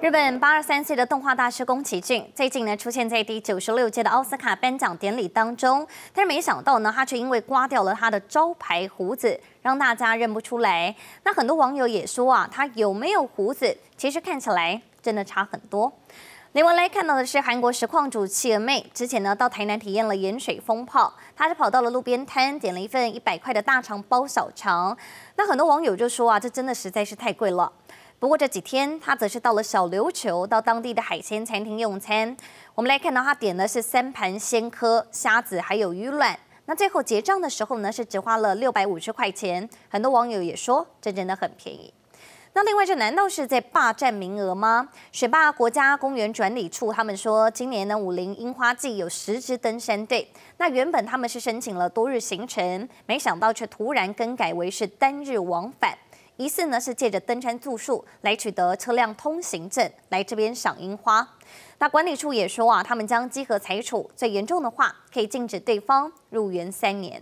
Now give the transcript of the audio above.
日本八二三岁的动画大师宫崎骏最近呢出现在第九十六届的奥斯卡颁奖典礼当中，但是没想到呢，他却因为刮掉了他的招牌胡子，让大家认不出来。那很多网友也说啊，他有没有胡子，其实看起来真的差很多。另外来看到的是韩国实况主企鹅妹，之前呢到台南体验了盐水风炮，他是跑到了路边摊点了一份一百块的大肠包小肠，那很多网友就说啊，这真的实在是太贵了。不过这几天，他则是到了小琉球，到当地的海鲜餐厅用餐。我们来看到他点的是三盘鲜科虾子，还有鱼卵。那最后结账的时候呢，是只花了六百五十块钱。很多网友也说，这真的很便宜。那另外，这难道是在霸占名额吗？水坝国家公园管理处他们说，今年的武林樱花季有十支登山队。那原本他们是申请了多日行程，没想到却突然更改为是单日往返。疑似呢是借着登山住宿来取得车辆通行证来这边赏樱花，那管理处也说啊，他们将稽核裁处，最严重的话可以禁止对方入园三年。